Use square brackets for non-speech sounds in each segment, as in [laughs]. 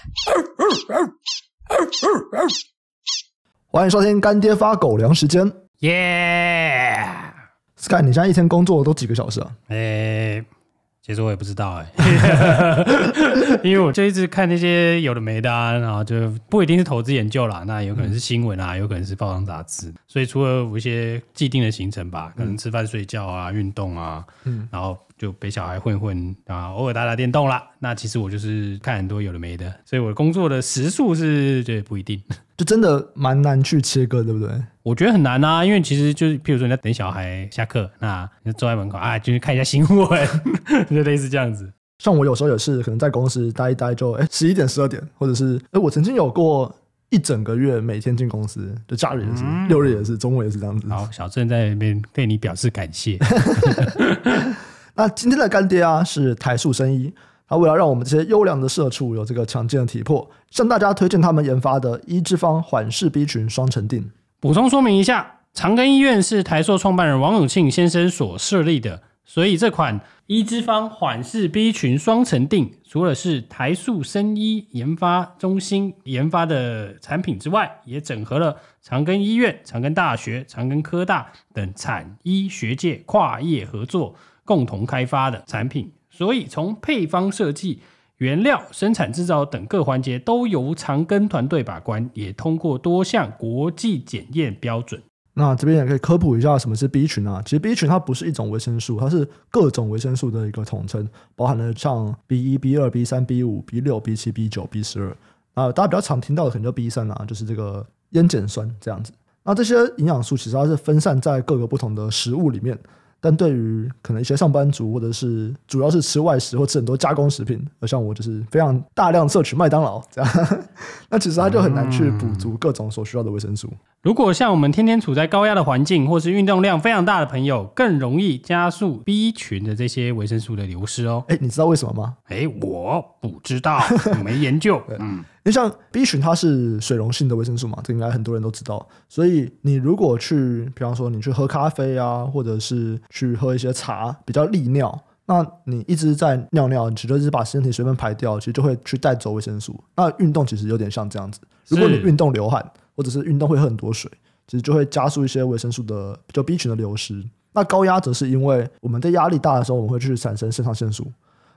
[laughs] 欢迎收听干爹发狗粮时间，耶！Sky，你现在一天工作都几个小时啊？哎，其实我也不知道哎，[laughs] 因为我就一直看那些有的没的，然后就不一定是投资研究啦，那有可能是新闻啊，有可能是报章杂志，所以除了一些既定的行程吧，可能吃饭、睡觉啊、运动啊，嗯，然后。就陪小孩混混啊，偶尔打打电动啦。那其实我就是看很多有的没的，所以我的工作的时速是觉得不一定，[laughs] 就真的蛮难去切割，对不对？我觉得很难啊，因为其实就是，譬如说你在等小孩下课，那你就坐在门口啊，就是看一下新闻，[laughs] 就类似这样子。像我有时候也是，可能在公司待一待就哎十一点十二点，或者是哎我曾经有过一整个月每天进公司，就假日也是，六日也是，中午也是这样子。然后小郑在那边对你表示感谢。[laughs] 那今天的干爹啊是台塑生医，他为了让我们这些优良的社畜有这个强健的体魄，向大家推荐他们研发的伊之方缓释 B 群双层锭。补充说明一下，长庚医院是台塑创办人王永庆先生所设立的，所以这款伊之方缓释 B 群双层锭，除了是台塑生医研发中心研发的产品之外，也整合了长庚医院、长庚大学、长庚科大等产医学界跨业合作。共同开发的产品，所以从配方设计、原料生产制造等各环节都由长庚团队把关，也通过多项国际检验标准。那这边也可以科普一下，什么是 B 群啊？其实 B 群它不是一种维生素，它是各种维生素的一个统称，包含了像 B 一、B 二、B 三、B 五、B 六、B 七、B 九、B 十二啊。大家比较常听到的可能叫 B 三啊，就是这个烟碱酸这样子。那这些营养素其实它是分散在各个不同的食物里面。但对于可能一些上班族或者是主要是吃外食或吃很多加工食品，而像我就是非常大量摄取麦当劳这样，[laughs] 那其实他就很难去补足各种所需要的维生素。如果像我们天天处在高压的环境或是运动量非常大的朋友，更容易加速 B 群的这些维生素的流失哦。哎，你知道为什么吗？哎，我不知道，没研究。[laughs] 嗯。你像 B 群，它是水溶性的维生素嘛，这应该很多人都知道。所以你如果去，比方说你去喝咖啡啊，或者是去喝一些茶，比较利尿，那你一直在尿尿，你其实是把身体水分排掉，其实就会去带走维生素。那运动其实有点像这样子，如果你运动流汗，或者是运动会喝很多水，其实就会加速一些维生素的，就 B 群的流失。那高压则是因为我们的压力大的时候，我们会去产生肾上腺素，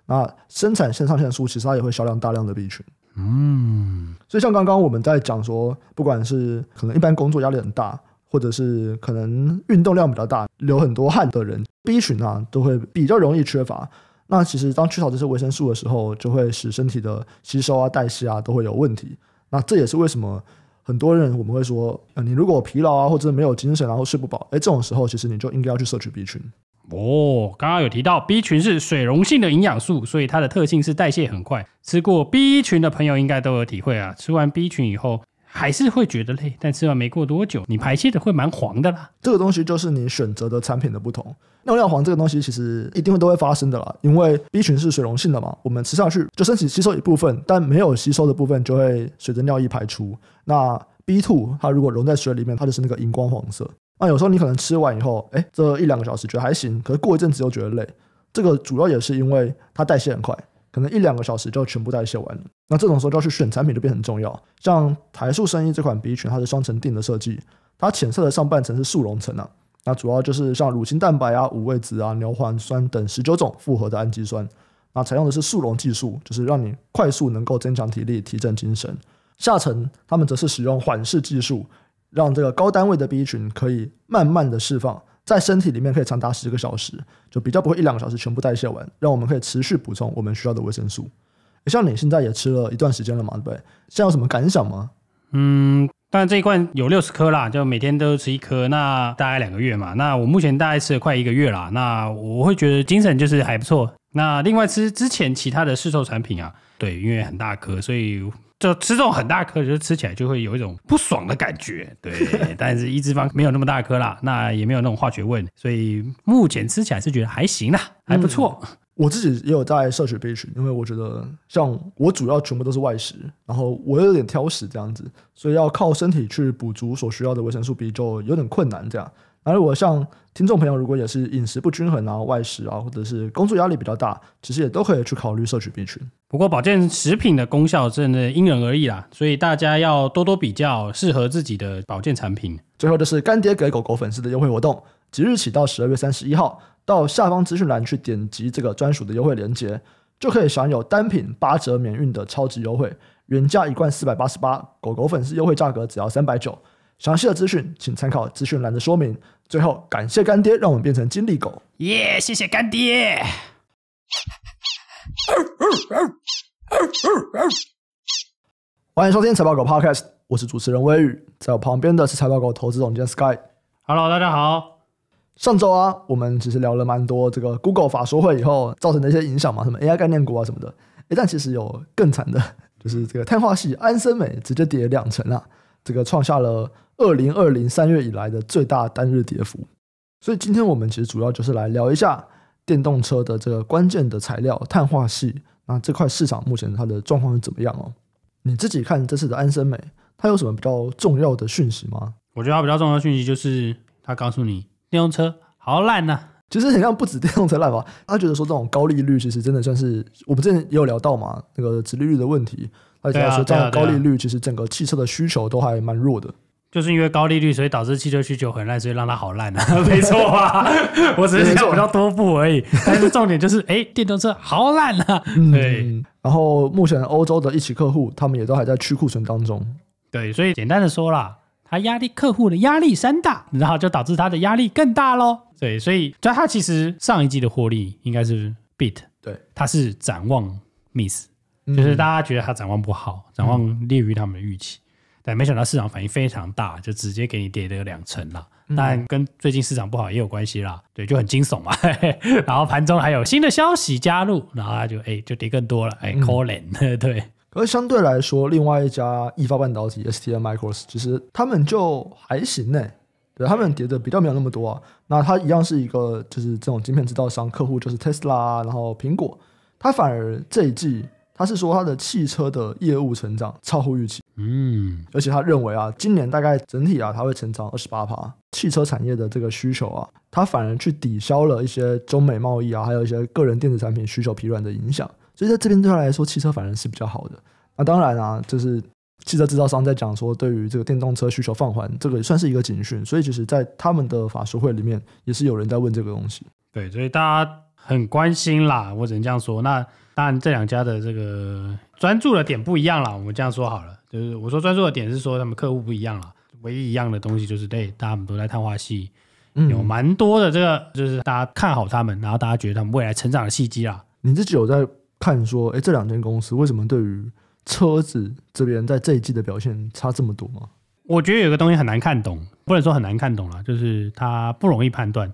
那生产肾上腺素其实它也会消耗大量的 B 群。嗯，所以像刚刚我们在讲说，不管是可能一般工作压力很大，或者是可能运动量比较大，流很多汗的人，B 群啊都会比较容易缺乏。那其实当缺少这些维生素的时候，就会使身体的吸收啊、代谢啊都会有问题。那这也是为什么很多人我们会说，呃，你如果疲劳啊或者没有精神，然后睡不饱，哎，这种时候其实你就应该要去摄取 B 群。哦，刚刚有提到 B 群是水溶性的营养素，所以它的特性是代谢很快。吃过 B 一群的朋友应该都有体会啊，吃完 B 群以后还是会觉得累，但吃完没过多久，你排泄的会蛮黄的啦。这个东西就是你选择的产品的不同。尿尿黄这个东西其实一定会都会发生的啦，因为 B 群是水溶性的嘛，我们吃下去就身体吸收一部分，但没有吸收的部分就会随着尿液排出。那 B two 它如果溶在水里面，它就是那个荧光黄色。那有时候你可能吃完以后，哎，这一两个小时觉得还行，可是过一阵子又觉得累。这个主要也是因为它代谢很快，可能一两个小时就全部代谢完了。那这种时候就要去选产品就变很重要。像台塑生意这款鼻裙，它是双层定的设计，它浅色的上半层是速溶层啊，那主要就是像乳清蛋白啊、五味子啊、牛磺酸等十九种复合的氨基酸，那采用的是速溶技术，就是让你快速能够增强体力、提振精神。下层他们则是使用缓释技术。让这个高单位的 B 群可以慢慢的释放在身体里面，可以长达十个小时，就比较不会一两个小时全部代谢完，让我们可以持续补充我们需要的维生素。像你现在也吃了一段时间了嘛，对不对？现在有什么感想吗？嗯，但然这一罐有六十颗啦，就每天都吃一颗，那大概两个月嘛。那我目前大概吃了快一个月啦，那我会觉得精神就是还不错。那另外吃之前其他的试售产品啊，对，因为很大颗，所以。就吃这种很大颗，就吃起来就会有一种不爽的感觉。对，[laughs] 但是一脂肪没有那么大颗啦，那也没有那种化学味，所以目前吃起来是觉得还行啦，还不错。我自己也有在摄取 B 群，因为我觉得像我主要全部都是外食，然后我又有点挑食这样子，所以要靠身体去补足所需要的维生素 B 就有点困难这样。而我像听众朋友，如果也是饮食不均衡啊、外食啊，或者是工作压力比较大，其实也都可以去考虑摄取 B 群。不过保健食品的功效真的因人而异啦，所以大家要多多比较适合自己的保健产品。最后就是干爹给狗狗粉丝的优惠活动，即日起到十二月三十一号，到下方资讯栏去点击这个专属的优惠链接，就可以享有单品八折免运的超级优惠，原价一罐四百八十八，狗狗粉丝优惠价格只要三百九。详细的资讯，请参考资讯栏的说明。最后，感谢干爹让我们变成金力狗。耶，谢谢干爹！欢迎收听财报狗 Podcast，我是主持人微雨，在我旁边的是财报狗投资总监 Sky。Hello，大家好。上周啊，我们其实聊了蛮多这个 Google 法说会以后造成的一些影响嘛，什么 AI 概念股啊什么的。诶但其实有更惨的，就是这个碳化系安森美直接跌两成啊。这个创下了二零二零三月以来的最大单日跌幅，所以今天我们其实主要就是来聊一下电动车的这个关键的材料碳化系，那这块市场目前它的状况是怎么样哦？你自己看这次的安森美，它有什么比较重要的讯息吗？我觉得它比较重要的讯息就是它告诉你电动车好烂呢。其实好像不止电动车烂吧？[laughs] 他觉得说这种高利率，其实真的算是我们之前也有聊到嘛，那个殖利率的问题。他觉得说这样高利率，其实整个汽车的需求都还蛮弱的。就是因为高利率，所以导致汽车需求很烂，所以让它好烂啊，[laughs] 没错啊。[laughs] 我只是比较多付而已。但是重点就是，哎，电动车好烂啊。嗯。对。然后目前欧洲的一起客户，他们也都还在去库存当中。对，所以简单的说啦，他压力客户的压力山大，然后就导致他的压力更大喽。对，所以，就他其实上一季的获利应该是 beat，对，他是展望 miss，就是大家觉得他展望不好，展望劣于他们的预期，但没想到市场反应非常大，就直接给你跌了两成啦。但跟最近市场不好也有关系啦，对，就很惊悚嘛。[laughs] 然后盘中还有新的消息加入，然后就哎就跌更多了，哎，[laughs] 可怜，对。是相对来说，另外一家易发半导体 STMicros，其实他们就还行呢。对他们叠的比较没有那么多啊，那它一样是一个就是这种晶片制造商，客户就是 Tesla，然后苹果，它反而这一季它是说它的汽车的业务成长超乎预期，嗯，而且他认为啊，今年大概整体啊，它会成长二十八趴，汽车产业的这个需求啊，它反而去抵消了一些中美贸易啊，还有一些个人电子产品需求疲软的影响，所以在这边对他来说，汽车反而是比较好的，那当然啊，就是。汽车制造商在讲说，对于这个电动车需求放缓，这个也算是一个警讯。所以，其实，在他们的法学会里面，也是有人在问这个东西。对，所以大家很关心啦，我只能这样说。那当然，这两家的这个专注的点不一样啦，我们这样说好了。就是我说专注的点是说他们客户不一样啦，唯一一样的东西就是，对，大家都在碳化系，有蛮多的这个，就是大家看好他们，然后大家觉得他们未来成长的契机啦。你自己有在看说，哎，这两间公司为什么对于？车子这边在这一季的表现差这么多吗？我觉得有个东西很难看懂，不能说很难看懂了，就是它不容易判断。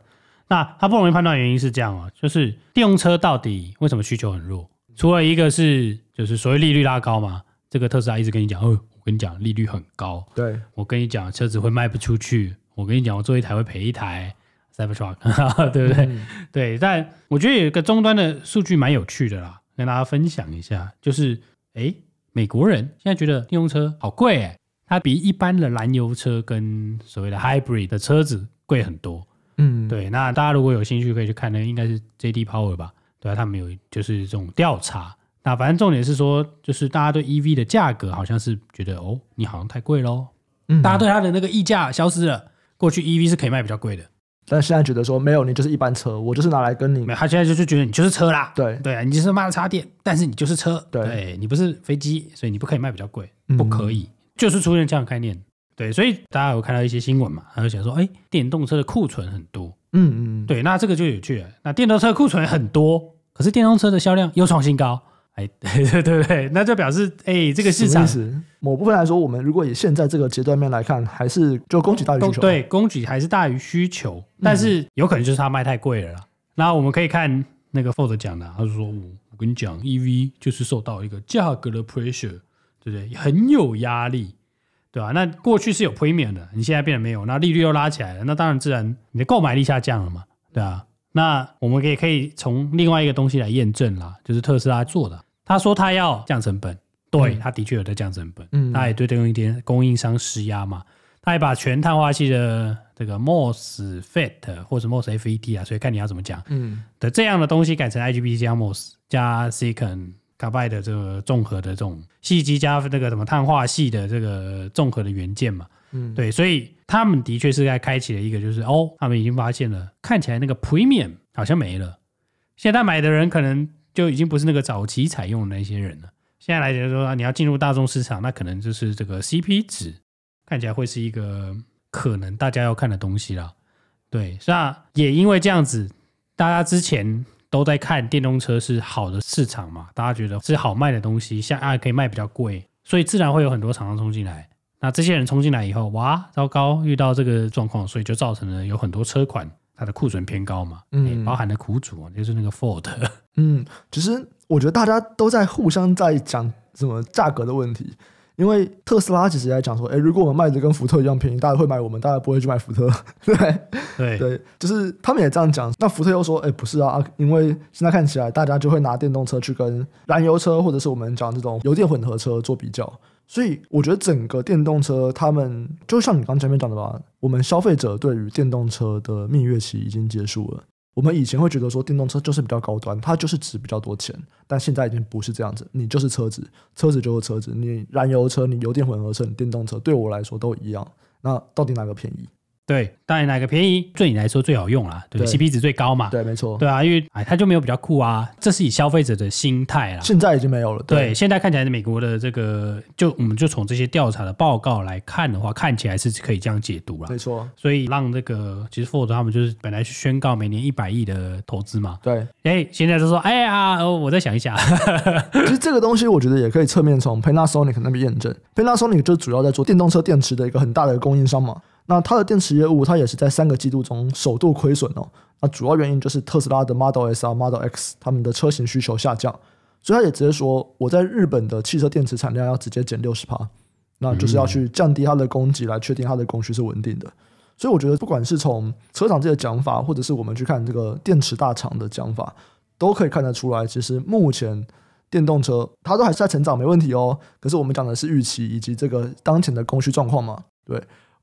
那它不容易判断原因是这样啊，就是电动车到底为什么需求很弱？除了一个是就是所谓利率拉高嘛，这个特斯拉一直跟你讲，哦，我跟你讲利率很高，对，我跟你讲车子会卖不出去，我跟你讲我做一台会赔一台 s y v e r Truck，[laughs] 对不对？对，但我觉得有一个终端的数据蛮有趣的啦，跟大家分享一下，就是哎。美国人现在觉得电动车好贵哎，它比一般的燃油车跟所谓的 hybrid 的车子贵很多。嗯，对。那大家如果有兴趣可以去看，那应该是 JD Power 吧？对啊，他们有就是这种调查。那反正重点是说，就是大家对 EV 的价格好像是觉得哦，你好像太贵喽。嗯，大家对它的那个溢价消失了。过去 EV 是可以卖比较贵的。但现在觉得说没有你就是一般车，我就是拿来跟你。没，他现在就是觉得你就是车啦。对对啊，你就是卖它插电，但是你就是车。对，你不是飞机，所以你不可以卖比较贵，不可以，就是出现这样概念。对，所以大家有看到一些新闻嘛？他就想说，哎，电动车的库存很多。嗯嗯，对，那这个就有趣了。那电动车库存很多，可是电动车的销量又创新高。[laughs] 对对对，那就表示哎，这个市场某部分来说，我们如果以现在这个阶段面来看，还是就供给大于需求。对，供给还是大于需求，但是有可能就是它卖太贵了。啦。那我们可以看那个 Ford 讲的，他说我我跟你讲，EV 就是受到一个价格的 pressure，对不对？很有压力，对啊，那过去是有 premium 的，你现在变得没有，那利率又拉起来了，那当然自然你的购买力下降了嘛，对啊。那我们可可以从另外一个东西来验证啦，就是特斯拉做的。他说他要降成本，对，他的确有在降成本，嗯，他也对这用一点供应商施压嘛，他也把全碳化系的这个 mosfet 或者 mosfet 啊，所以看你要怎么讲，嗯，的这样的东西改成 igb 加 mos 加 s i c o n carbide 这个综合的这种细机加那个什么碳化系的这个综合的元件嘛，嗯，对，所以他们的确是在开启了一个，就是哦，他们已经发现了，看起来那个 premium 好像没了，现在买的人可能。就已经不是那个早期采用的那些人了。现在来说，你要进入大众市场，那可能就是这个 CP 值看起来会是一个可能大家要看的东西了。对，那也因为这样子，大家之前都在看电动车是好的市场嘛，大家觉得是好卖的东西，像啊可以卖比较贵，所以自然会有很多厂商冲进来。那这些人冲进来以后，哇，糟糕，遇到这个状况，所以就造成了有很多车款。它的库存偏高嘛，嗯，包含的苦主就是那个 Ford，[laughs] 嗯，其实我觉得大家都在互相在讲什么价格的问题，因为特斯拉其实在讲说，哎，如果我们卖的跟福特一样便宜，大家会买我们，大家不会去买福特，[laughs] 对对对，就是他们也这样讲。那福特又说，哎，不是啊，因为现在看起来大家就会拿电动车去跟燃油车或者是我们讲这种油电混合车做比较。所以我觉得整个电动车，他们就像你刚前面讲的吧，我们消费者对于电动车的蜜月期已经结束了。我们以前会觉得说电动车就是比较高端，它就是值比较多钱，但现在已经不是这样子。你就是车子，车子就是车子，你燃油车、你油电混合车、你电动车，对我来说都一样。那到底哪个便宜？对，当然哪个便宜对你来说最好用啦，对对 c P 值最高嘛，对，没错，对啊，因为哎，它就没有比较酷啊，这是以消费者的心态啦。现在已经没有了，对，现在看起来美国的这个，就我们就从这些调查的报告来看的话，看起来是可以这样解读了，没错。所以让这个其实 Ford 他们就是本来是宣告每年一百亿的投资嘛，对，哎，现在就说，哎呀，我再想一下，[laughs] 其实这个东西我觉得也可以侧面从 Panasonic 那边验证，Panasonic 就主要在做电动车电池的一个很大的供应商嘛。那它的电池业务，它也是在三个季度中首度亏损哦。那主要原因就是特斯拉的 Model S 啊、Model X 他们的车型需求下降，所以它也直接说，我在日本的汽车电池产量要直接减六十帕，那就是要去降低它的供给，来确定它的供需是稳定的。所以我觉得，不管是从车厂这个讲法，或者是我们去看这个电池大厂的讲法，都可以看得出来，其实目前电动车它都还是在成长，没问题哦。可是我们讲的是预期以及这个当前的供需状况嘛？对。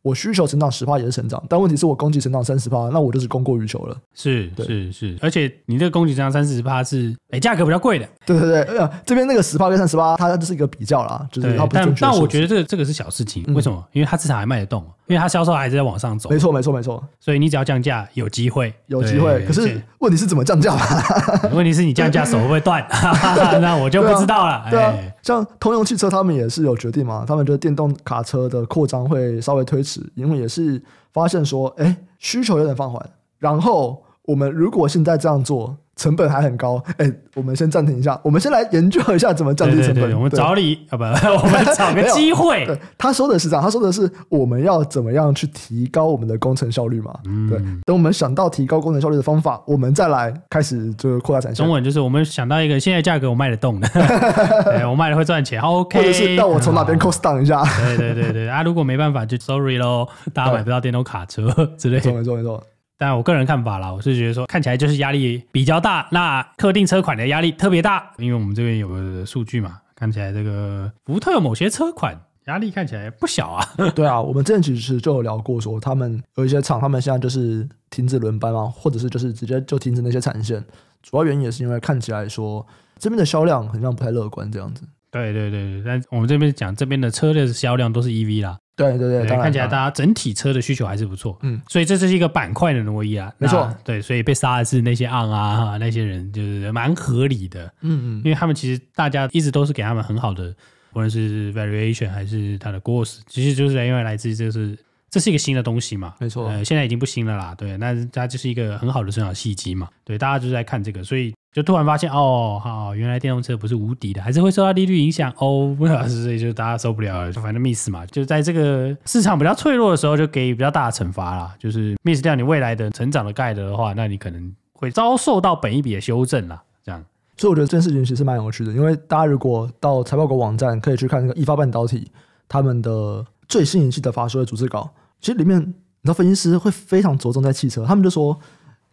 我需求成长十趴也是成长，但问题是我供给成长三十八，那我就是供过于求了。是是是，而且你这个供给增长三十八是，哎，价格比较贵的。对对对，呃，这边那个十趴跟三十八，它就是一个比较了，就是它不但但我觉得这个这个是小事情，为什么？因为它至少还卖得动，因为它销售还是在往上走。没错没错没错，所以你只要降价，有机会有机会。可是问题是怎么降价？[laughs] 问题是你降价手会断 [laughs] [laughs] 那我就不知道了。对啊，像通用汽车他们也是有决定嘛，他们觉得电动卡车的扩张会稍微推迟。因为也是发现说，哎，需求有点放缓。然后我们如果现在这样做。成本还很高，哎，我们先暂停一下，我们先来研究一下怎么降低成本。我们找你啊，不，[laughs] 我们找个机会。[laughs] 他说的是样，他说的是我们要怎么样去提高我们的工程效率嘛？对，等我们想到提高工程效率的方法，我们再来开始这个扩大产。中文就是我们想到一个，现在价格我卖得动的，[laughs] 我卖了会赚钱。OK，或是让我从哪边 cost down 一下？对对对对，啊，如果没办法，就 sorry 喽，大家买不到电动卡车之类的。没错没错。但我个人看法啦，我是觉得说看起来就是压力比较大，那特定车款的压力特别大，因为我们这边有个数据嘛，看起来这个福特某些车款压力看起来不小啊。[laughs] 对啊，我们之前其实就有聊过，说他们有一些厂，他们现在就是停止轮班嘛，或者是就是直接就停止那些产线，主要原因也是因为看起来说这边的销量好像不太乐观这样子。对对对对，但我们这边讲这边的车的销量都是 E V 啦。对对对，看起来大家整体车的需求还是不错，嗯，所以这是一个板块的挪移啊，没错，对，所以被杀的是那些 o 啊，那些人就是蛮合理的，嗯嗯，因为他们其实大家一直都是给他们很好的，无论是 variation 还是他的 g o u r s 其实就是因为来自就是。这是一个新的东西嘛？没错，现在已经不新了啦。对，那它就是一个很好的成长契机嘛。对，大家就是在看这个，所以就突然发现哦，好，原来电动车不是无敌的，还是会受到利率影响哦。[laughs] 所以就大家受不了，就反正 miss 嘛。就在这个市场比较脆弱的时候，就给予比较大的惩罚啦。就是 miss 掉你未来的成长的盖的的话，那你可能会遭受到本一笔的修正啦。这样，所以我觉得这件事其实蛮有趣的，因为大家如果到财报股网站可以去看那个易发半导体他们的。最新一期的发售的组织稿，其实里面，你知道分析师会非常着重在汽车，他们就说，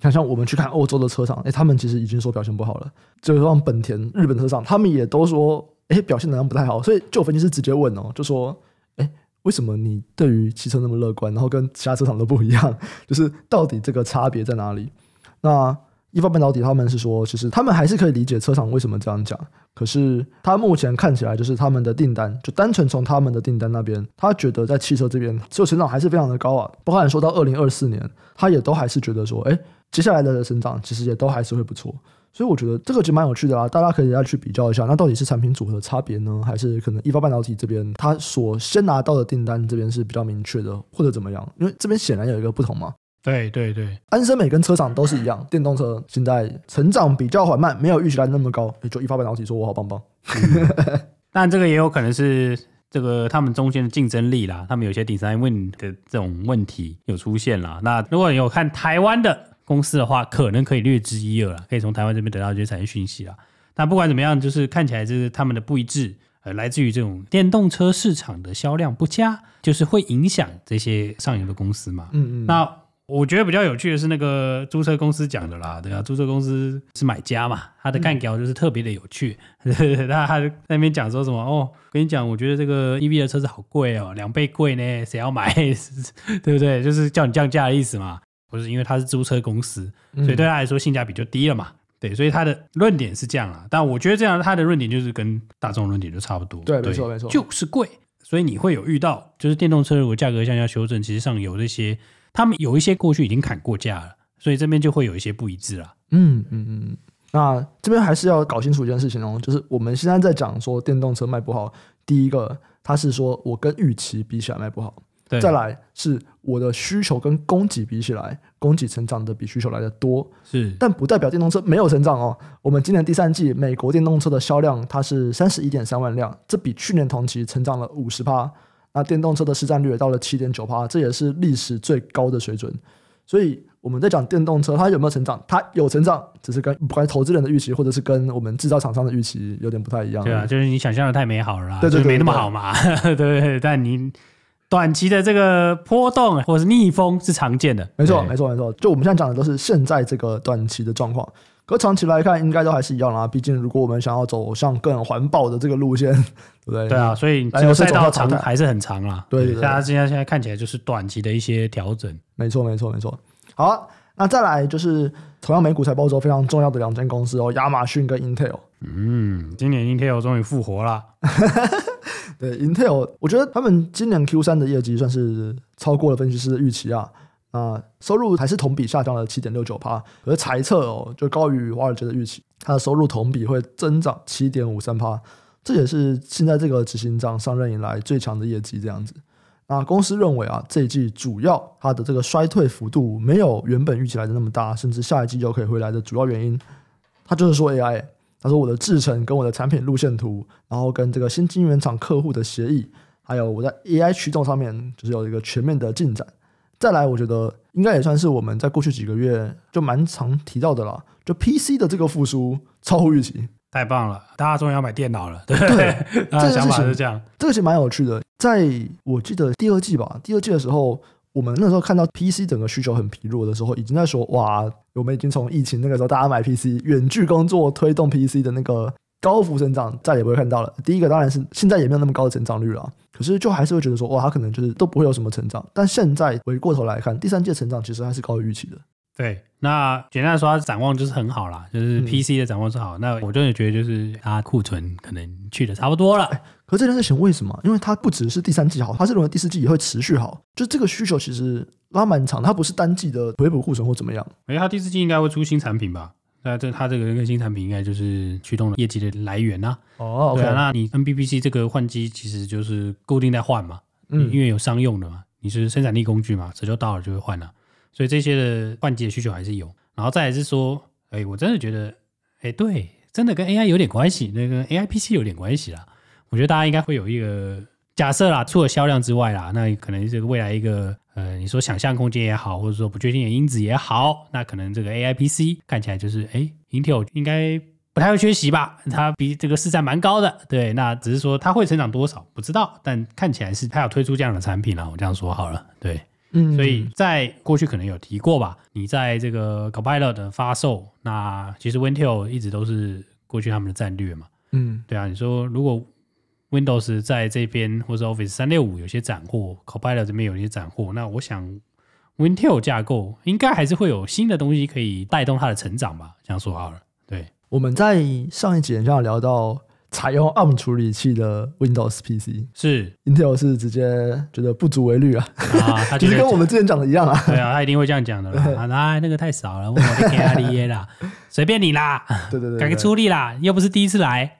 想像我们去看欧洲的车厂，哎，他们其实已经说表现不好了，就像本田日本车厂，他们也都说，哎，表现好像不太好，所以就分析师直接问哦，就说，哎，为什么你对于汽车那么乐观，然后跟其他车厂都不一样，就是到底这个差别在哪里？那。一方半导体，他们是说，其实他们还是可以理解车厂为什么这样讲。可是他目前看起来，就是他们的订单，就单纯从他们的订单那边，他觉得在汽车这边，就成长还是非常的高啊。包含说到二零二四年，他也都还是觉得说，哎，接下来的成长其实也都还是会不错。所以我觉得这个就蛮有趣的啦，大家可以再去比较一下，那到底是产品组合差别呢，还是可能一发半导体这边他所先拿到的订单这边是比较明确的，或者怎么样？因为这边显然有一个不同嘛。对对对，安森美跟车厂都是一样，电动车现在成长比较缓慢，没有预期来那么高，就一发白脑起说“我好棒棒”。[laughs] 但这个也有可能是这个他们中间的竞争力啦，他们有些 design 第 n 问的这种问题有出现啦。那如果有看台湾的公司的话，可能可以略知一二啦，可以从台湾这边得到一些产业讯息啦。那不管怎么样，就是看起来就是他们的不一致，呃，来自于这种电动车市场的销量不佳，就是会影响这些上游的公司嘛。嗯嗯，那。我觉得比较有趣的是那个租车公司讲的啦，对啊，租车公司是买家嘛，他的干胶就是特别的有趣。[laughs] 他他那边讲说什么？哦，跟你讲，我觉得这个 EV 的车子好贵哦，两倍贵呢，谁要买？[laughs] 对不对？就是叫你降价的意思嘛。不是因为他是租车公司，所以对他来说性价比就低了嘛。对，所以他的论点是这样啊。但我觉得这样，他的论点就是跟大众论点就差不多。对，没错没错，就是贵，所以你会有遇到，就是电动车如果价格向下修正，其实上有这些。他们有一些过去已经砍过价了，所以这边就会有一些不一致了。嗯嗯嗯，那这边还是要搞清楚一件事情哦，就是我们现在在讲说电动车卖不好，第一个它是说我跟预期比起来卖不好，再来是我的需求跟供给比起来，供给成长的比需求来的多。是，但不代表电动车没有成长哦。我们今年第三季美国电动车的销量它是三十一点三万辆，这比去年同期成长了五十%。那电动车的市占率也到了七点九趴，这也是历史最高的水准。所以我们在讲电动车，它有没有成长？它有成长，只是跟关于投资人的预期，或者是跟我们制造厂商的预期有点不太一样。对啊，就是你想象的太美好了，对就没那么好嘛。[laughs] 对对，但你短期的这个波动或者是逆风是常见的。没错，没错，没错。就我们现在讲的都是现在这个短期的状况。可长期来看，应该都还是一样啦。毕竟，如果我们想要走向更环保的这个路线，[laughs] 对不对？对啊，所以还有赛道长还是很长啦。对，大家现在现在看起来就是短期的一些调整。没错，没错，没错。好，那再来就是同样美股财报中非常重要的两间公司哦，亚马逊跟 Intel。嗯，今年 Intel 终于复活了。[laughs] 对，Intel，我觉得他们今年 Q 三的业绩算是超过了分析师的预期啊。啊，收入还是同比下降了七点六九可而猜测哦就高于华尔街的预期，它的收入同比会增长七点五三趴，这也是现在这个执行长上任以来最强的业绩这样子。那公司认为啊，这一季主要它的这个衰退幅度没有原本预期来的那么大，甚至下一季就可以回来的主要原因，他就是说 AI，他说我的制程跟我的产品路线图，然后跟这个新晶圆厂客户的协议，还有我在 AI 驱动上面就是有一个全面的进展。再来，我觉得应该也算是我们在过去几个月就蛮常提到的了，就 PC 的这个复苏超乎预期，太棒了！大家终于要买电脑了，对对，[laughs] 这个想法是这样，这个其实蛮有趣的。在我记得第二季吧，第二季的时候，我们那时候看到 PC 整个需求很疲弱的时候，已经在说哇，我们已经从疫情那个时候大家买 PC 远距工作推动 PC 的那个。高幅增长再也不会看到了。第一个当然是现在也没有那么高的成长率了，可是就还是会觉得说哇，它可能就是都不会有什么成长。但现在回过头来看，第三季成长其实还是高于预期的。对，那简单来说展望就是很好啦，就是 PC 的展望是好。那我真的觉得就是它库存可能去的差不多了。可这件事情为什么？因为它不只是第三季好，它是认为第四季也会持续好，就这个需求其实拉满场，它不是单季的回补库存或怎么样。哎，它第四季应该会出新产品吧？那这它这个更新产品应该就是驱动了业绩的来源啊。哦，对啊，那你 N B P C 这个换机其实就是固定在换嘛，嗯，因为有商用的嘛，你是生产力工具嘛，折旧到了就会换了，所以这些的换机的需求还是有。然后再来是说，哎，我真的觉得，哎，对，真的跟 A I 有点关系，那跟 A I P C 有点关系了。我觉得大家应该会有一个假设啦，除了销量之外啦，那可能这个未来一个。呃，你说想象空间也好，或者说不确定的因子也好，那可能这个 A I P C 看起来就是，哎，Intel 应该不太会缺席吧？它比这个市占蛮高的，对。那只是说它会成长多少不知道，但看起来是它要推出这样的产品了。我这样说好了，对。嗯，所以在过去可能有提过吧？你在这个 c o p i l o t 的发售，那其实 Intel 一直都是过去他们的战略嘛。嗯，对啊，你说如果。Windows 在这边，或者 Office 三六五有些斩获 c o p i l o t 这边有一些斩获。那我想，Intel 架构应该还是会有新的东西可以带动它的成长吧？这样说好了。对，我们在上一节就像聊到采用 ARM 处理器的 Windows PC，是 Intel 是直接觉得不足为虑啊？啊，其实 [laughs] 跟我们之前讲的一样啊。对啊，他一定会这样讲的啦。[laughs] 啊，那个太少了，我的你 A D A 啦，随便你啦。对 [laughs] 对对，改个出力啦，又不是第一次来。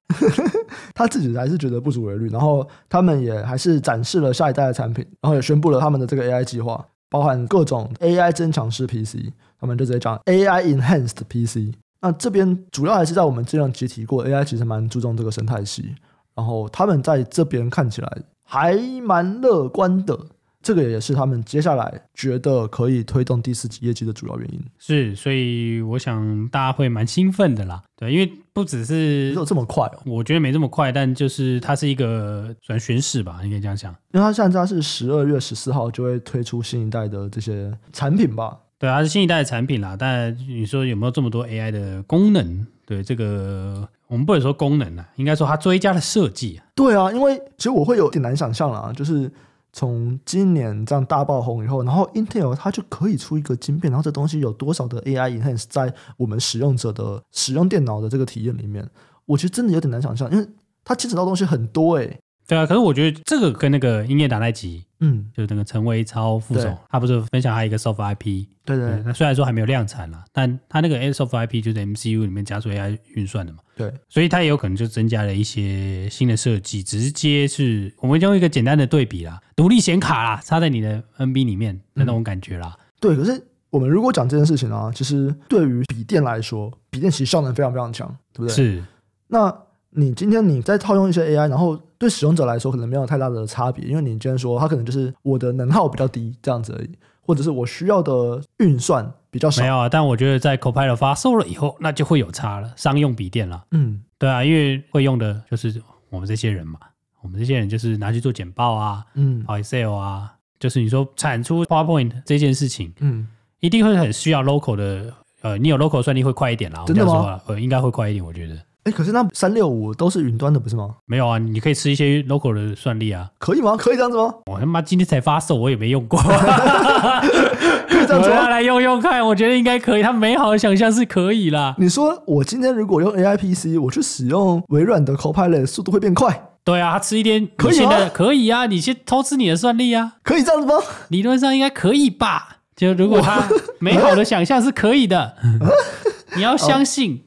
[laughs] 他自己还是觉得不足为虑，然后他们也还是展示了下一代的产品，然后也宣布了他们的这个 AI 计划，包含各种 AI 增强式 PC，他们就直接讲 AI enhanced PC。那这边主要还是在我们智能集提过，AI 其实蛮注重这个生态系，然后他们在这边看起来还蛮乐观的。这个也是他们接下来觉得可以推动第四季业绩的主要原因。是，所以我想大家会蛮兴奋的啦。对，因为不只是有这么快，我觉得没这么快，但就是它是一个转宣示吧，你可以这样想。因为它现在是十二月十四号就会推出新一代的这些产品吧？对啊，是新一代的产品啦。但你说有没有这么多 AI 的功能？对，这个我们不能说功能啊，应该说它追加了设计啊。对啊，因为其实我会有点难想象啦，就是。从今年这样大爆红以后，然后 Intel 它就可以出一个晶片，然后这东西有多少的 AI enhance 在我们使用者的使用电脑的这个体验里面，我其实真的有点难想象，因为它牵扯到东西很多哎。对啊，可是我觉得这个跟那个音乐打太极嗯，就是那个陈维超副总，他不是分享他一个 SoFIP，对对。那虽然说还没有量产了，但他那个 SoFIP 就在 MCU 里面加速 AI 运算的嘛，对。所以他也有可能就增加了一些新的设计，直接是，我们用一个简单的对比啦，独立显卡啦，插在你的 NB 里面的那种感觉啦。对，可是我们如果讲这件事情啊，其实对于笔电来说，笔电其实效能非常非常强，对不对？是。那你今天你再套用一些 AI，然后对使用者来说可能没有太大的差别，因为你今天说它可能就是我的能耗比较低这样子而已，或者是我需要的运算比较少。没有啊，但我觉得在 Copilot 发售了以后，那就会有差了。商用笔电啦，嗯，对啊，因为会用的就是我们这些人嘛，我们这些人就是拿去做简报啊，嗯，Excel 啊，就是你说产出 PowerPoint 这件事情，嗯，一定会很需要 local 的，呃，你有 local 算力会快一点啦，真的吗？呃，应该会快一点，我觉得。哎，可是那三六五都是云端的，不是吗？没有啊，你可以吃一些 local 的算力啊。可以吗？可以这样子吗？我他妈今天才发售，我也没用过。[laughs] 可以这样子吗？来用用看，我觉得应该可以。他美好的想象是可以啦。你说我今天如果用 AIPC，我去使用微软的 Copilot，速度会变快？对啊，他吃一点。可以的，可以啊，你去偷吃你的算力啊。可以这样子吗？理论上应该可以吧。就如果他美好的想象是可以的，[laughs] 你要相信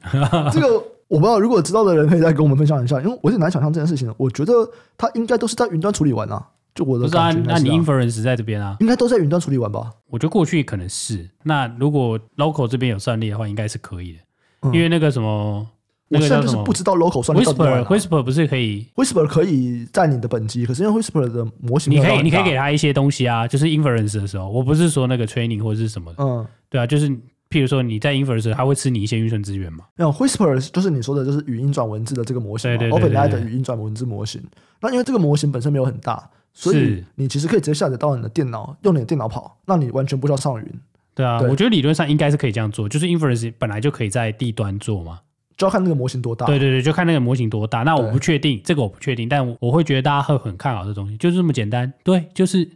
这个。我不知道，如果知道的人可以再跟我们分享一下，因为我是难想象这件事情。我觉得它应该都是在云端处理完啊，就我的感觉。那你 inference 在这边啊，应该都在云端处理完吧？我觉得过去可能是。那如果 local 这边有算力的话，应该是可以的，因为那个什么，我现在就是不知道 local 算力。Whisper Whisper 不是可以，Whisper 可以在你的本机，可是因为 Whisper 的模型，你可以你可以给他一些东西啊，就是 inference 的时候，我不是说那个 training 或者是什么，嗯，对啊，就是。譬如说你在 inference 它会吃你一些运算资源吗？没有，Whispers 就是你说的，就是语音转文字的这个模型嘛。n a i 的语音转文字模型，那因为这个模型本身没有很大，所以你其实可以直接下载到你的电脑，用你的电脑跑，那你完全不需要上云。对啊，我觉得理论上应该是可以这样做，就是 inference 本来就可以在地端做嘛，就要看那个模型多大。对对对，就看那个模型多大。那我不确定，这个我不确定，但我会觉得大家会很看好这东西，就是这么简单。对，就是。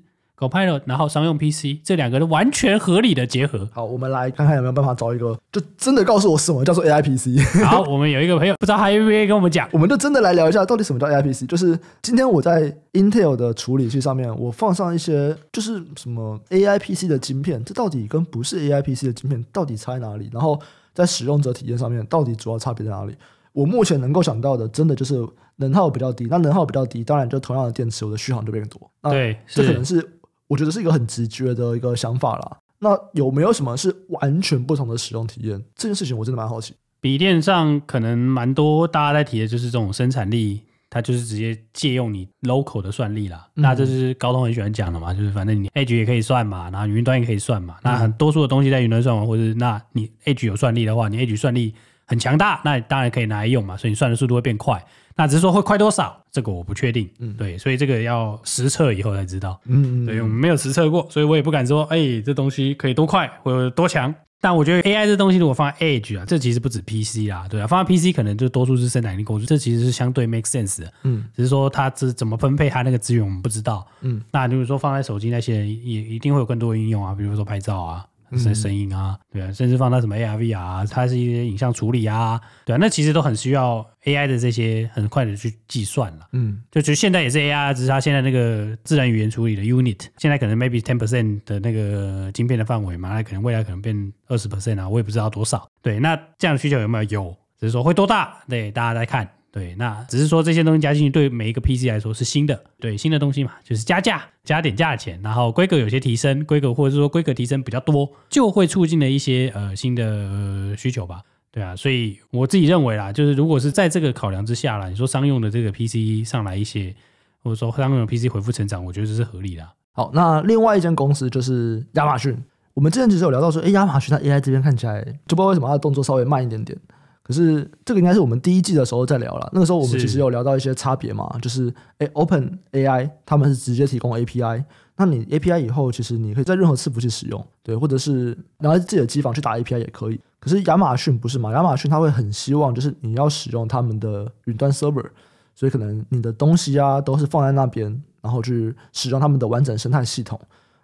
c o p l o 然后商用 PC，这两个是完全合理的结合。好，我们来看看有没有办法找一个，就真的告诉我什么叫做 AIPC。[laughs] 好，我们有一个朋友，不知道还愿不跟我们讲，我们就真的来聊一下到底什么叫 AIPC。就是今天我在 Intel 的处理器上面，我放上一些就是什么 AIPC 的晶片，这到底跟不是 AIPC 的晶片到底差在哪里？然后在使用者体验上面，到底主要差别在哪里？我目前能够想到的，真的就是能耗比较低。那能耗比较低，当然就同样的电池，我的续航就变多。对，这可能是。我觉得是一个很直觉的一个想法了。那有没有什么是完全不同的使用体验？这件事情我真的蛮好奇。笔电上可能蛮多大家在提的就是这种生产力，它就是直接借用你 local 的算力啦。那这是高通很喜欢讲的嘛，就是反正你 Edge 也可以算嘛，然后云端也可以算嘛。那很多数的东西在云端算完，或者那你 Edge 有算力的话，你 Edge 算力很强大，那当然可以拿来用嘛，所以你算的速度会变快。那只是说会快多少，这个我不确定。嗯，对，所以这个要实测以后才知道。嗯，对，我们没有实测过，所以我也不敢说，哎，这东西可以多快或多强。但我觉得 A I 这东西如果放在 Edge 啊，这其实不止 P C 啦，对啊，放在 P C 可能就多数是生产力工具，这其实是相对 make sense。嗯，只是说它怎怎么分配它那个资源，我们不知道。嗯，那如果说放在手机那些，也一定会有更多应用啊，比如说拍照啊。声声音啊，对啊，甚至放到什么 ARV 啊，它是一些影像处理啊，对啊，那其实都很需要 AI 的这些很快的去计算了。嗯，就其实现在也是 AR，只是它现在那个自然语言处理的 unit，现在可能 maybe ten percent 的那个晶片的范围嘛，那可能未来可能变二十 percent 啊，我也不知道多少。对，那这样的需求有没有？有，只是说会多大？对，大家在看。对，那只是说这些东西加进去，对每一个 PC 来说是新的，对新的东西嘛，就是加价，加点价钱，然后规格有些提升，规格或者是说规格提升比较多，就会促进了一些呃新的需求吧。对啊，所以我自己认为啦，就是如果是在这个考量之下啦，你说商用的这个 PC 上来一些，或者说商用的 PC 回复成长，我觉得这是合理的。好，那另外一间公司就是亚马逊，我们之前其实有聊到说，哎，亚马逊它 AI 这边看起来，就不知道为什么它的动作稍微慢一点点。可是这个应该是我们第一季的时候在聊了，那个时候我们其实有聊到一些差别嘛，就是诶 o p e n AI 他们是直接提供 API，那你 API 以后其实你可以在任何伺服器使用，对，或者是拿自己的机房去打 API 也可以。可是亚马逊不是嘛？亚马逊他会很希望就是你要使用他们的云端 server，所以可能你的东西啊都是放在那边，然后去使用他们的完整生态系统。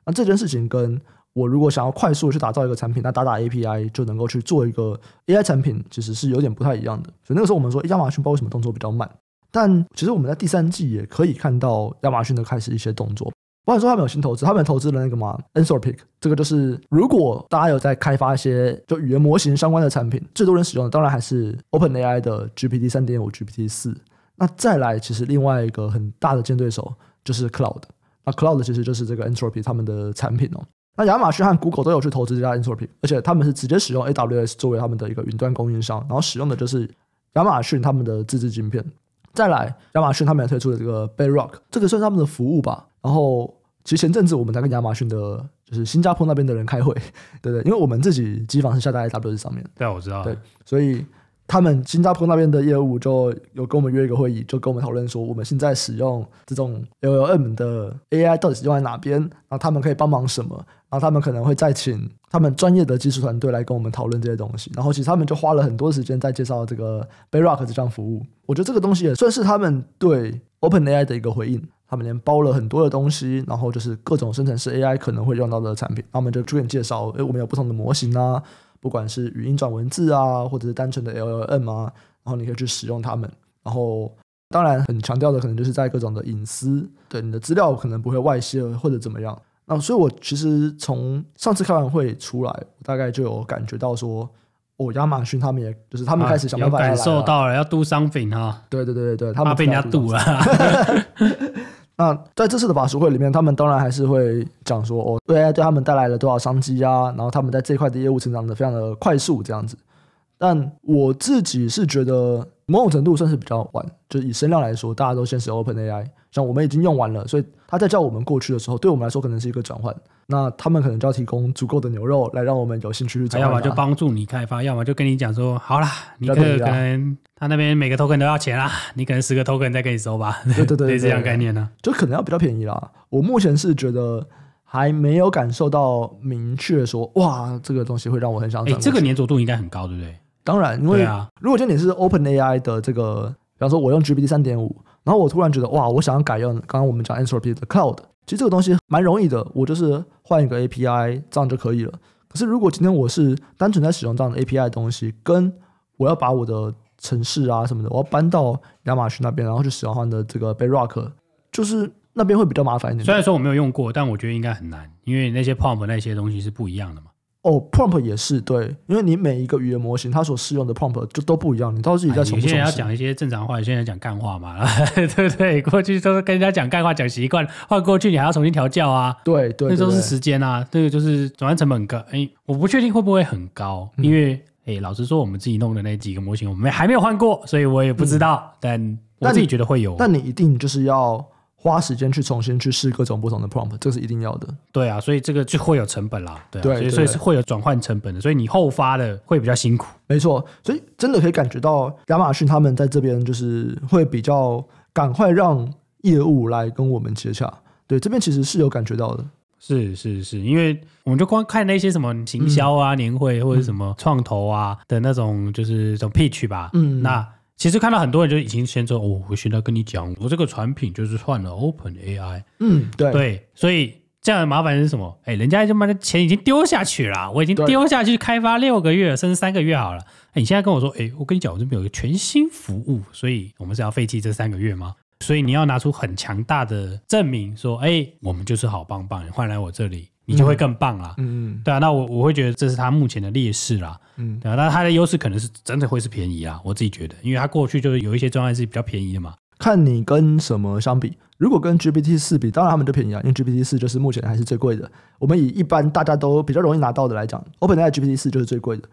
那这件事情跟。我如果想要快速去打造一个产品，那打打 A P I 就能够去做一个 A I 产品，其实是有点不太一样的。所以那个时候我们说亚马逊不知道为什么动作比较慢，但其实我们在第三季也可以看到亚马逊的开始一些动作。不管说他们有新投资，他们投资的那个嘛 a n t r o p k 这个就是如果大家有在开发一些就语言模型相关的产品，最多人使用的当然还是 Open A I 的 G P T 三点五、G P T 四。那再来，其实另外一个很大的竞争对手就是 Cloud，那 Cloud 其实就是这个 Entropy 他们的产品哦。那亚马逊和 Google 都有去投资这家 i n t r o p 而且他们是直接使用 AWS 作为他们的一个云端供应商，然后使用的就是亚马逊他们的自制晶片。再来，亚马逊他们也推出了这个 Bedrock，这个算是他们的服务吧。然后其实前阵子我们在跟亚马逊的，就是新加坡那边的人开会，[laughs] 对对，因为我们自己机房是下在 AWS 上面。对，我知道。对，所以。他们新加坡那边的业务就有跟我们约一个会议，就跟我们讨论说，我们现在使用这种 LLM 的 AI 到底是用在哪边，然后他们可以帮忙什么，然后他们可能会再请他们专业的技术团队来跟我们讨论这些东西。然后其实他们就花了很多时间在介绍这个 b a y r o c k 这项服务。我觉得这个东西也算是他们对 OpenAI 的一个回应。他们连包了很多的东西，然后就是各种生成式 AI 可能会用到的产品，他们就逐渐介绍，诶，我们有不同的模型啊。不管是语音转文字啊，或者是单纯的 LLM 啊，然后你可以去使用它们。然后当然很强调的，可能就是在各种的隐私，对你的资料可能不会外泄或者怎么样。那所以我其实从上次开完会出来，我大概就有感觉到说，哦，亚马逊他们也就是他们开始想办法感受到了要 do something 啊，对对对对，他们被人家堵了。[laughs] 那在这次的法术会里面，他们当然还是会讲说，哦，AI 对他们带来了多少商机呀？然后他们在这一块的业务成长的非常的快速，这样子。但我自己是觉得某种程度算是比较晚，就以声量来说，大家都先是 Open AI，像我们已经用完了，所以。他在叫我们过去的时候，对我们来说可能是一个转换。那他们可能就要提供足够的牛肉来让我们有兴趣去找。要么就帮助你开发，要么就跟你讲说，好啦，你可能他那边每个 token 都要钱啦，你可能十个 token 再给你收吧，对对对，这样概念呢，就可能要比较便宜啦。我目前是觉得还没有感受到明确说，哇，这个东西会让我很想。哎，这个粘着度应该很高，对不对？当然，因为如果就你是 OpenAI 的这个，比方说我用 GPT 三点五。然后我突然觉得，哇，我想要改用刚刚我们讲 e n s r o p y 的 Cloud，其实这个东西蛮容易的，我就是换一个 API 这样就可以了。可是如果今天我是单纯在使用这样的 API 的东西，跟我要把我的城市啊什么的，我要搬到亚马逊那边，然后去使用它的这个 b a y Rock，就是那边会比较麻烦一点。虽然说我没有用过，但我觉得应该很难，因为那些 Pump 那些东西是不一样的嘛。哦，prompt 也是对，因为你每一个语言模型它所适用的 prompt 就都不一样，你到时候自己在重新。你现在要讲一些正常话，你现在讲干话嘛？[laughs] 对对，过去都是跟人家讲干话，讲习惯，换过去你还要重新调教啊？对对，那都是时间啊，这个就是转换成本很高。哎，我不确定会不会很高，因为哎，老实说，我们自己弄的那几个模型，我们还没有换过，所以我也不知道。但我自己觉得会有，那你一定就是要。花时间去重新去试各种不同的 prompt，这个是一定要的。对啊，所以这个就会有成本啦。对，所以所以会有转换成本的，所以你后发的会比较辛苦。没错，所以真的可以感觉到亚马逊他们在这边就是会比较赶快让业务来跟我们接洽。对，这边其实是有感觉到的。是是是，因为我们就光看那些什么行销啊、年会或者什么创投啊的那种，就是这种 pitch 吧。嗯，那。其实看到很多人就已经先说，我我现在跟你讲，我这个产品就是换了 Open AI，嗯，对对，所以这样的麻烦是什么？哎，人家就把的钱已经丢下去了，我已经丢下去开发六个月甚至三个月好了，你现在跟我说，哎，我跟你讲，我这边有一个全新服务，所以我们是要废弃这三个月吗？所以你要拿出很强大的证明，说，哎，我们就是好棒棒，换来我这里。你就会更棒啦，嗯嗯，对啊，那我我会觉得这是它目前的劣势啦，嗯，对啊，那它的优势可能是真的会是便宜啊，我自己觉得，因为它过去就是有一些专案是比较便宜的嘛。看你跟什么相比，如果跟 GPT 四比，当然他们就便宜啊，因为 GPT 四就是目前还是最贵的。我们以一般大家都比较容易拿到的来讲，OpenAI GPT 四就是最贵的。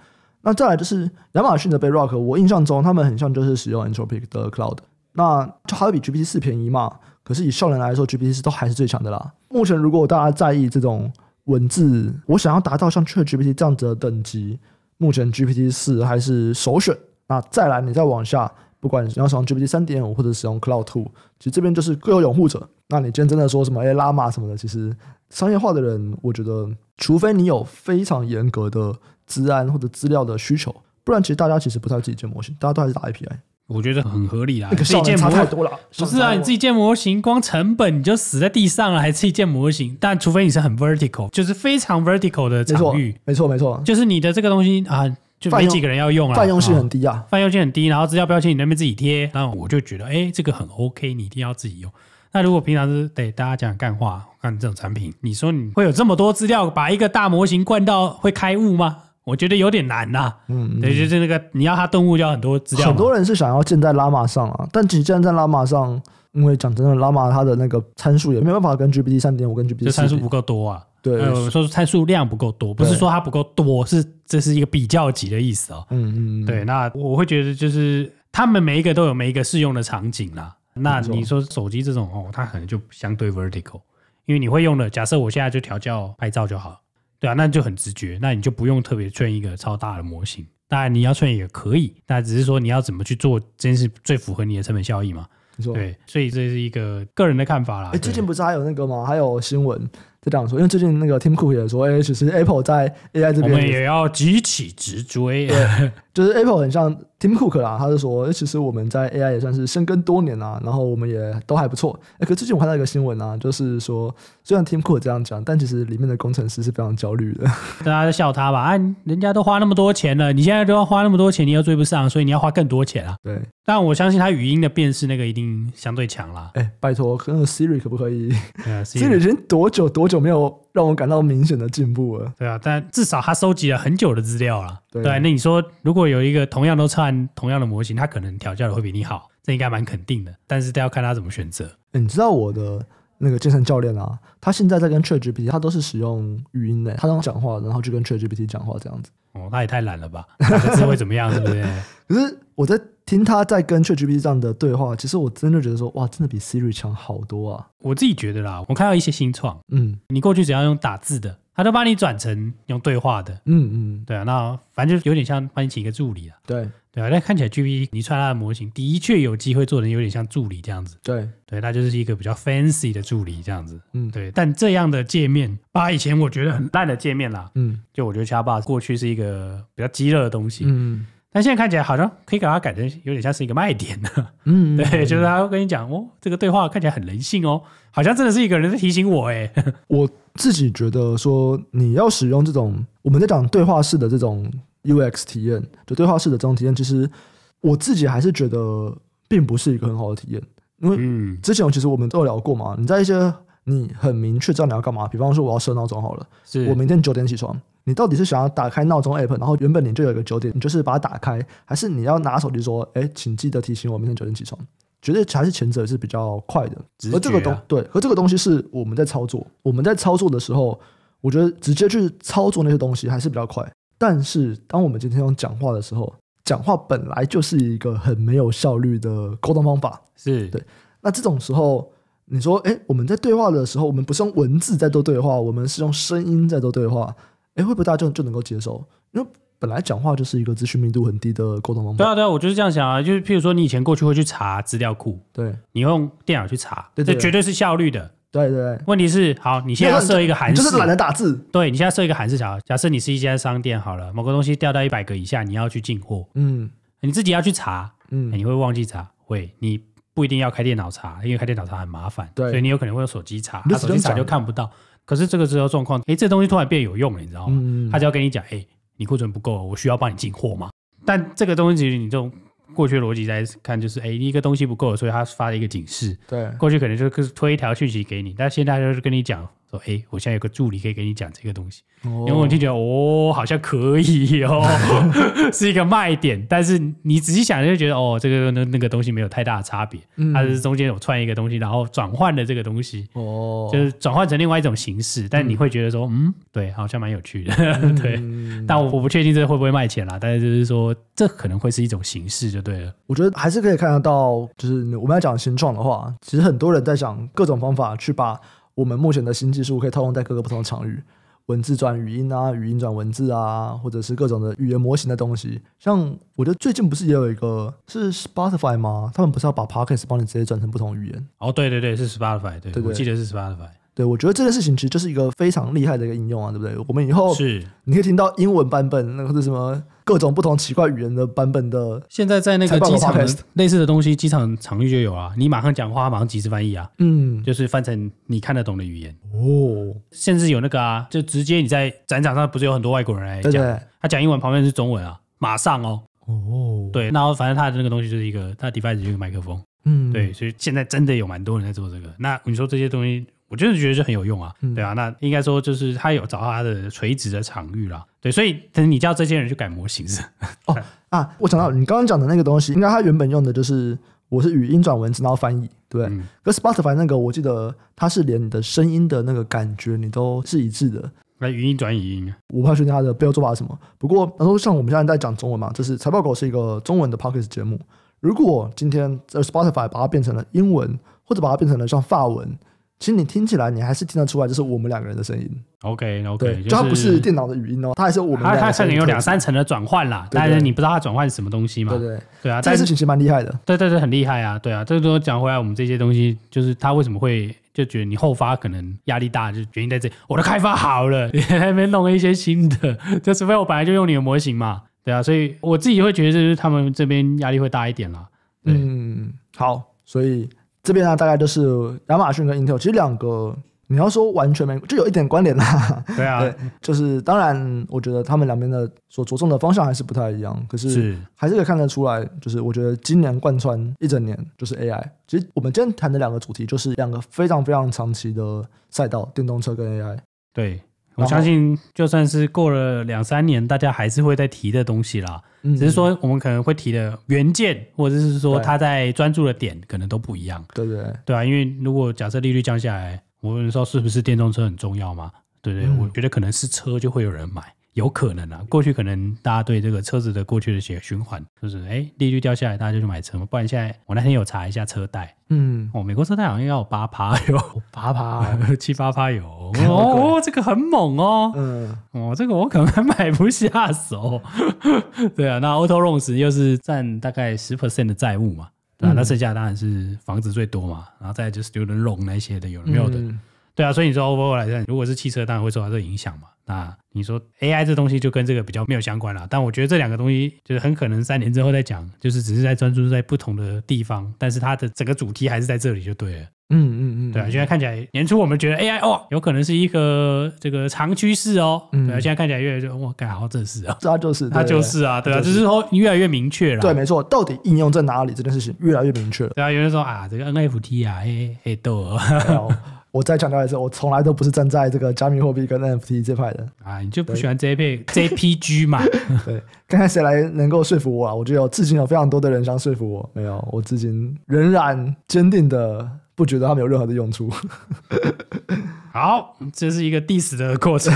那再来就是亚马逊的 Bedrock，我印象中他们很像就是使用 Anthropic 的 Cloud，那就还会比 GPT 四便宜嘛？可是以效能来说，GPT 四都还是最强的啦。目前如果大家在意这种。文字，我想要达到像 Chat GPT 这样子的等级，目前 GPT 四还是首选。那再来，你再往下，不管你要使用 GPT 三点五或者使用 Cloud Two，其实这边就是各有拥护者。那你今天真的说什么 A 拉玛什么的，其实商业化的人，我觉得除非你有非常严格的资安或者资料的需求，不然其实大家其实不太自己建模型，大家都还是打 API。我觉得很合理啦，自己建模太多了，不是啊？你自己建模型，光成本你就死在地上了，还自己建模型？但除非你是很 vertical，就是非常 vertical 的场域，没错没错，就是你的这个东西啊，就没几个人要用啊，泛用性很低啊，泛用性很低。然后资料标签你那边自己贴，那我就觉得哎，这个很 OK，你一定要自己用。那如果平常是对大家讲干话，干这种产品，你说你会有这么多资料把一个大模型灌到会开悟吗？我觉得有点难呐，嗯，对，就是那个你要它动物要很多资料。很多人是想要建在拉玛上啊，但实建在拉玛上，因为讲真的，拉玛它的那个参数也没办法跟 G P T 三点五、跟 G P T 这参数不够多啊。对，呃、说参数量不够多，不是说它不够多，是这是一个比较级的意思哦。嗯嗯，对，那我会觉得就是他们每一个都有每一个适用的场景啦。那你说手机这种哦，它可能就相对 vertical，因为你会用的。假设我现在就调教拍照就好。对啊，那就很直觉，那你就不用特别劝一个超大的模型。当然你要劝也可以，那只是说你要怎么去做，真是最符合你的成本效益嘛？对，所以这是一个个人的看法啦。哎，最近不是还有那个吗？还有新闻。这样说，因为最近那个 Tim Cook 也说，哎，其实 Apple 在 AI 这边，我们也要急起直追。对，就是 Apple 很像 Tim Cook 啦，他就说，哎，其实我们在 AI 也算是深耕多年啦，然后我们也都还不错。哎，可最近我看到一个新闻啊，就是说，虽然 Tim Cook 这样讲，但其实里面的工程师是非常焦虑的。[laughs] 大家在笑他吧，哎，人家都花那么多钱了，你现在都要花那么多钱，你又追不上，所以你要花更多钱啊。对，但我相信他语音的辨识那个一定相对强啦。哎，拜托，那个 Siri 可不可以？Siri 人多久多久？有没有让我感到明显的进步了？对啊，但至少他收集了很久的资料了。对，那你说如果有一个同样都串同样的模型，他可能调教的会比你好，这应该蛮肯定的。但是都要看他怎么选择。你知道我的那个健身教练啊，他现在在跟 ChatGPT，他都是使用语音的，他我讲话，然后就跟 ChatGPT 讲话这样子。哦，那也太懒了吧？词会怎么样，是不是？[laughs] 可是我在。听他在跟 ChatGPT 这样的对话，其实我真的觉得说，哇，真的比 Siri 强好多啊！我自己觉得啦，我看到一些新创，嗯，你过去只要用打字的，它都帮你转成用对话的，嗯嗯，对啊，那反正就有点像帮你请一个助理啊，对对啊，那看起来 GPT 你穿它的模型的确有机会做人有点像助理这样子，对对，那就是一个比较 fancy 的助理这样子，嗯对，但这样的界面把以前我觉得很烂的界面啦，嗯，就我觉得 c h a t a 过去是一个比较鸡肋的东西，嗯。但现在看起来好像可以把它改成有点像是一个卖点的，嗯，[laughs] 对，就是他会跟你讲哦，这个对话看起来很人性哦，好像真的是一个人在提醒我哎。[laughs] 我自己觉得说你要使用这种我们在讲对话式的这种 UX 体验，就对话式的这种体验，其实我自己还是觉得并不是一个很好的体验，因为之前其实我们都有聊过嘛，你在一些你很明确道你要干嘛，比方说我要设闹钟好了，我明天九点起床。你到底是想要打开闹钟 app，然后原本你就有一个九点，你就是把它打开，还是你要拿手机说：“哎，请记得提醒我明天九点起床。”绝对还是前者是比较快的。而这个东对，而这个东西是我们在操作。我们在操作的时候，我觉得直接去操作那些东西还是比较快。但是当我们今天用讲话的时候，讲话本来就是一个很没有效率的沟通方法。是，对。那这种时候，你说：“哎，我们在对话的时候，我们不是用文字在做对话，我们是用声音在做对话。”哎，会不会大家就就能够接受？因为本来讲话就是一个资讯密度很低的沟通方法。对啊，对啊，我就是这样想啊。就是譬如说，你以前过去会去查资料库，对，你用电脑去查，这绝对是效率的。对对对。问题是，好，你现在设一个函式，就是懒得打字。对，你现在设一个函式，假假设你是一家商店好了，某个东西掉到一百个以下，你要去进货，嗯，你自己要去查，嗯，你会忘记查，会，你不一定要开电脑查，因为开电脑查很麻烦，所以你有可能会用手机查，手机查就看不到。可是这个直销状况，哎，这东西突然变有用了，你知道吗？他就要跟你讲，哎，你库存不够，我需要帮你进货嘛。但这个东西，你就过去逻辑来看，就是哎，一个东西不够，所以他发了一个警示。对，过去可能就是推一条讯息给你，但现在就是跟你讲。说哎，我现在有个助理可以给你讲这个东西，因为我就觉得哦，好像可以哦，[laughs] 是一个卖点。但是你仔细想，就觉得哦，这个那那个东西没有太大的差别，它是中间有串一个东西，然后转换的这个东西哦，就是转换成另外一种形式。但你会觉得说，嗯，对，好像蛮有趣的，[laughs] 对。但我我不确定这会不会卖钱啦。但是就是说，这可能会是一种形式就对了。我觉得还是可以看得到，就是我们要讲形状的话，其实很多人在想各种方法去把。我们目前的新技术可以套用在各个不同的场域，文字转语音啊，语音转文字啊，或者是各种的语言模型的东西。像我觉得最近不是也有一个是 Spotify 吗？他们不是要把 Podcast 帮你直接转成不同语言？哦，对对对，是 Spotify，对我记得是 Spotify。对，我觉得这件事情其实就是一个非常厉害的一个应用啊，对不对？我们以后是你可以听到英文版本，那个是什么各种不同奇怪语言的版本的。现在在那个机场类似的东西，机场场域就有啊。你马上讲话，马上即时翻译啊。嗯，就是翻成你看得懂的语言哦。甚至有那个啊，就直接你在展场上不是有很多外国人来讲，他讲英文旁边是中文啊，马上哦。哦，对，后反正他的那个东西就是一个他的 device 就是麦克风，嗯，对，所以现在真的有蛮多人在做这个。那你说这些东西？我就是觉得就很有用啊，对啊，那应该说就是他有找到他的垂直的场域啦，对，所以等你叫这些人去改模型是哦啊，我想到你刚刚讲的那个东西，应该他原本用的就是我是语音转文字，然后翻译，对不对？Spotify 那个，我记得它是连你的声音的那个感觉，你都是一致的。那语音转语音，我还不确定他的后做法是什么。不过，然后像我们现在在讲中文嘛，就是财报狗是一个中文的 p o c k e t 节目。如果今天 Spotify 把它变成了英文，或者把它变成了像法文。其实你听起来，你还是听得出来，就是我们两个人的声音。OK，OK，就它不是电脑的语音哦，它还是我们。它它可能有两三层的转换啦，但是你不知道它转换什么东西嘛？对对对啊！但是其实蛮厉害的。对对对，很厉害啊！对啊，就是讲回来，我们这些东西，就是它为什么会就觉得你后发可能压力大，就决定在这，我都开发好了，你还没弄一些新的，就除非我本来就用你的模型嘛，对啊，所以我自己会觉得就是他们这边压力会大一点啦。嗯，好，所以。这边呢，大概就是亚马逊跟 Intel，其实两个你要说完全没，就有一点关联啦。对啊，[laughs] 就是当然，我觉得他们两边的所着重的方向还是不太一样，可是还是可以看得出来，就是我觉得今年贯穿一整年就是 AI。其实我们今天谈的两个主题就是两个非常非常长期的赛道：电动车跟 AI。对。我相信，就算是过了两三年，大家还是会再提的东西啦。只是说，我们可能会提的原件，或者是说，他在专注的点可能都不一样。对对，对啊，因为如果假设利率降下来，我有人说是不是电动车很重要嘛？对对，我觉得可能是车就会有人买。有可能啊，过去可能大家对这个车子的过去的些循环，就是哎，利率掉下来，大家就去买车。不然现在我那天有查一下车贷，嗯，哦，美国车贷好像要八趴哟，八趴，[laughs] 七八趴有，[laughs] 哦，这个很猛哦，嗯，哦，这个我可能还买不下手。[laughs] 对啊，那 Auto Loans 又是占大概十 percent 的债务嘛，那剩下当然是房子最多嘛，然后再就是 Student Loan 那些的，有没有的？对啊，所以你说 overall 来看，如果是汽车，当然会受到这个影响嘛。那你说 AI 这东西就跟这个比较没有相关了。但我觉得这两个东西就是很可能三年之后再讲，就是只是在专注在不同的地方，但是它的整个主题还是在这里就对了。嗯嗯嗯，对啊，现在看起来年初我们觉得 AI 哦，有可能是一个这个长趋势哦。嗯，对啊，现在看起来越来越哇，改好正式啊，它 [laughs] 就是它就是啊，对啊，就是说越来越明确了。对，没错，到底应用在哪里这件事情越来越明确了。对啊，有人说啊，这个 NFT 啊，哎哎，逗。[laughs] 我再强调一次，我从来都不是站在这个加密货币跟 NFT 这派的。啊，你就不喜欢 J P J P G 嘛？[laughs] 对，看看谁来能够说服我啊！我觉得至今有非常多的人想说服我，没有，我至今仍然坚定的不觉得它没有任何的用处。[laughs] 好，这是一个 diss 的过程。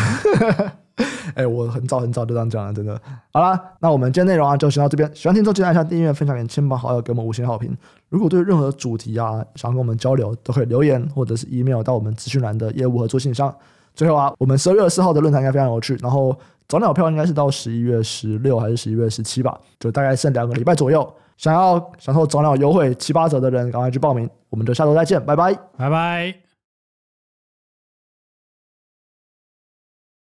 [laughs] [laughs] 哎，我很早很早就这样讲了，真的。好啦，那我们今天内容啊就先到这边。喜欢听众记得按下订阅，分享给亲朋好友，给我们五星好评。如果对任何主题啊想跟我们交流，都可以留言或者是 email 到我们资讯栏的业务合作信箱。最后啊，我们十二月四号的论坛应该非常有趣。然后早鸟票应该是到十一月十六还是十一月十七吧，就大概剩两个礼拜左右。想要享受早鸟优惠七八折的人，赶快去报名。我们就下周再见，拜拜，拜拜。